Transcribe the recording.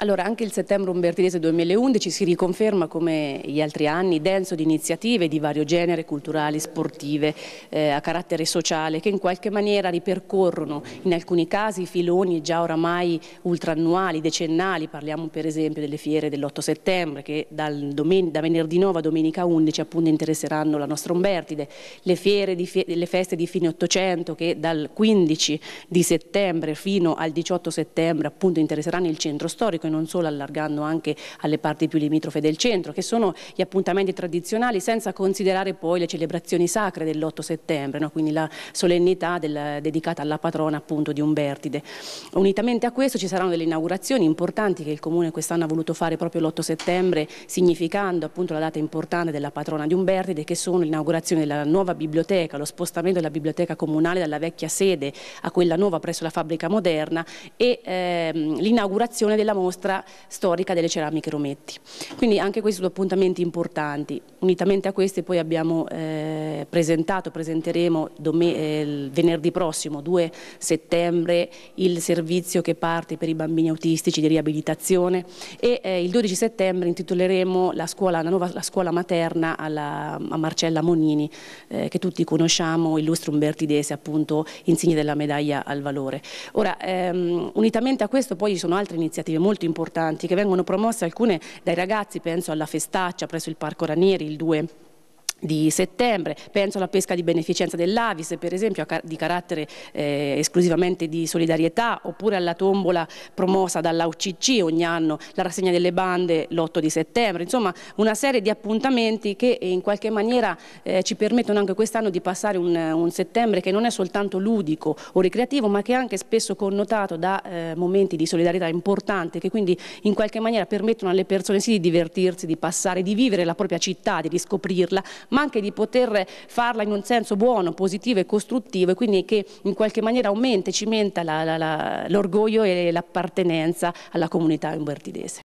Allora, anche il settembre umbertinese 2011 si riconferma, come gli altri anni, denso di iniziative di vario genere, culturali, sportive, eh, a carattere sociale, che in qualche maniera ripercorrono in alcuni casi filoni già oramai ultrannuali, decennali, parliamo per esempio delle fiere dell'8 settembre, che da venerdì 9 a domenica 11 appunto interesseranno la nostra Umbertide, le, fiere di fie le feste di fine 800 che dal 15 di settembre fino al 18 settembre appunto interesseranno il centro storico, e non solo, allargando anche alle parti più limitrofe del centro, che sono gli appuntamenti tradizionali senza considerare poi le celebrazioni sacre dell'8 settembre, no? quindi la solennità del, dedicata alla patrona appunto di Umbertide. Unitamente a questo ci saranno delle inaugurazioni importanti che il Comune quest'anno ha voluto fare proprio l'8 settembre, significando appunto la data importante della patrona di Umbertide, che sono l'inaugurazione della nuova biblioteca, lo spostamento della biblioteca comunale dalla vecchia sede a quella nuova presso la fabbrica moderna e ehm, l'inaugurazione della mostra mostra storica delle ceramiche Rometti. Quindi anche questi due appuntamenti importanti. Unitamente a questi poi abbiamo eh, presentato, presenteremo eh, venerdì prossimo, 2 settembre, il servizio che parte per i bambini autistici di riabilitazione e eh, il 12 settembre intitoleremo la scuola, la nuova, la scuola materna alla, a Marcella Monini, eh, che tutti conosciamo, illustre umbertidese, appunto insigne della medaglia al valore. Ora, ehm, unitamente a questo poi ci sono altre iniziative molto importanti che vengono promosse alcune dai ragazzi, penso alla festaccia presso il Parco Ranieri il 2 di settembre, penso alla pesca di beneficenza dell'Avis per esempio di carattere eh, esclusivamente di solidarietà oppure alla tombola promossa dall'AUCC ogni anno, la rassegna delle bande l'8 di settembre, insomma una serie di appuntamenti che eh, in qualche maniera eh, ci permettono anche quest'anno di passare un, un, settembre che non è soltanto ludico o ricreativo ma che è anche spesso connotato da eh, momenti di solidarietà importanti che quindi in qualche maniera permettono alle persone sì di divertirsi, di passare, di vivere la propria città, di riscoprirla ma anche di poter farla in un senso buono, positivo e costruttivo e quindi che in qualche maniera aumenta e cimenta l'orgoglio e l'appartenenza alla comunità umbertidese.